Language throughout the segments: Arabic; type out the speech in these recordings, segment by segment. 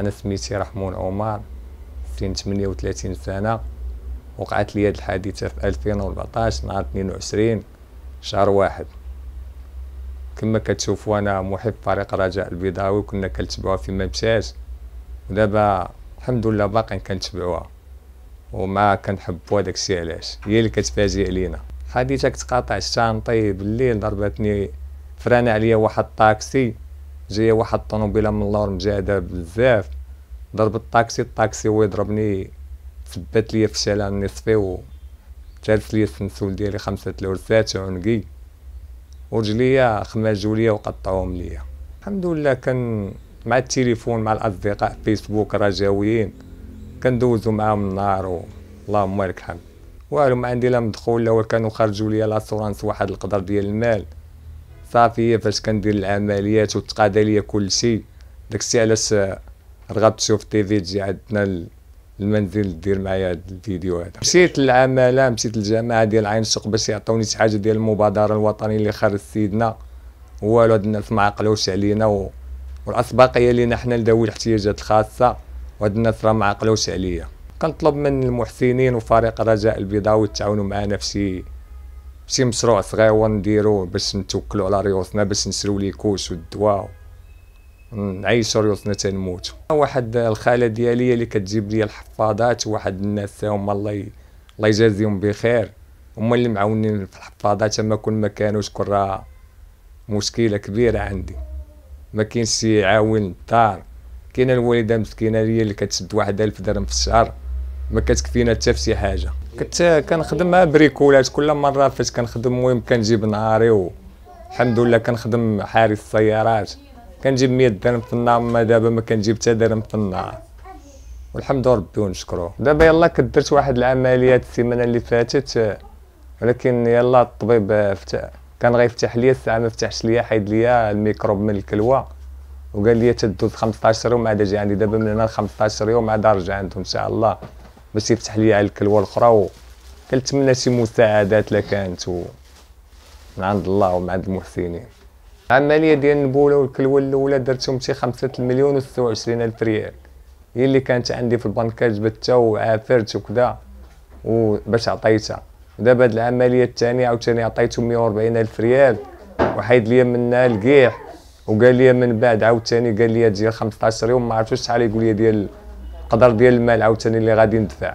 انا سميتي رحمون عمر سن 38 سنه وقعت لي هذه الحادثه في 2014 نهار 22 شهر واحد كما كتشوفوا انا محب فريق رجاء البيضاوي كنا كنتبعوها في مشاش ودابا الحمد لله باقي كنتبعوها وما كنحبوا هذاك الشيء علاش هي اللي كتفاجئ لينا حادثه كتقاطع الشانطي بالليل ضربتني فران عليا واحد الطاكسي جايه واحد الطوموبيله من اللور مجاهده بزاف ضرب الطاكسي الطاكسي هو يضربني ثبت ليا في الشارع النصفي و جالس ليا السنسول ديالي خمسة لورسات عنقي ورجليا خماجو ليا وقطعوهم ليا الحمد لله كان مع التليفون مع الاصدقاء فيسبوك جاويين كندوزو معاهم النهار و... اللهم لك الحمد والو ما عندي لا مدخول لا كانوا خرجوا ليا لاسورانس واحد القدر ديال المال صافي فاش كندير العمليات وتقاد ليا كلشي داكشي علاش رغبت تشوف تي في تجي عندنا المنزل دير معايا هذا الفيديو هذا مشيت للعماله مشيت للجماعه ديال عين السوق باش يعطوني شي حاجه ديال المبادره الوطنيه اللي خرج سيدنا والو هاد الناس ما عقلوش علينا و... والاسباقيه لينا حنا لذوي الاحتياجات الخاصه وهاد الناس راه ما عقلوش عليا كنطلب من المحسنين وفريق الرجاء البيضاوي تعاونوا معنا في شي شي مشروع صغير نديرو باش نتوكلو على ريوسنا باش نسرو لي كوش والدواء نعيشو ريوسنا تنموت واحد الخاله ديالي اللي كتجيب لي الحفاضات واحد الناس هما الله ي... الله يجازيهم بخير هما اللي معاونين في الحفاضات اما كون ما كانوش كون راه مشكله كبيره عندي ما كاينش شي عاون الدار كاينه الوالده مسكينه هي اللي كتسد واحد 1000 درهم في الشهر ما كتكفينا حتى في شي حاجه كنت كنخدم مع بريكولات كل مره فاش كنخدم المهم كنجيب نهاري الحمد لله كنخدم حارس السيارات كنجيب 100 درهم في النهار ما دابا ما كنجيب حتى درهم في النهار والحمد لله ربي ونشكرو دابا يلا كدرت واحد العمليات السيمانه اللي فاتت ولكن يلا الطبيب فتح كان غيفتح ليا الساعه ما فتحش ليا حيد ليا الميكروب من الكلوه وقال لي تدوز 15 يوم عاد جاني عندي دابا من هنا 15 يوم عاد رجع عندهم ان شاء الله باش يفتح لي على الكلوه الاخرى وكنتمنى شي مساعدات لا كانت و... من عند الله ومن عند المحسنين العمليه ديال النبوله والكلوه الاولى درتهم شي 5 مليون و 26 الف ريال هي اللي كانت عندي في البنكات جبتها وعافرت وكذا وباش عطيتها دابا هاد العمليه الثانيه عاوتاني عطيتو 140 الف ريال وحيد ليا منها الكيح وقال لي من بعد عاوتاني قال لي ديال 15 يوم ما عرفتش شحال يقول لي ديال القدر ديال المال عاوتاني اللي غادي ندفع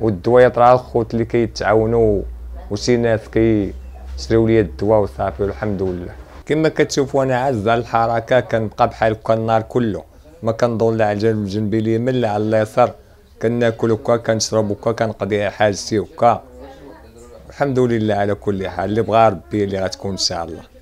والدويات راه الخوت اللي كيتعاونوا وشي ناس كيشريو لي الدواء وصافي والحمد لله كما كتشوفوا انا عز على الحركه كنبقى بحال هكا النهار كله ما كنضل لا على الجنب اليمين لا على اليسار كناكل هكا كنشرب هكا كنقضي حاجتي هكا الحمد لله على كل حال اللي بغى ربي اللي غتكون ان شاء الله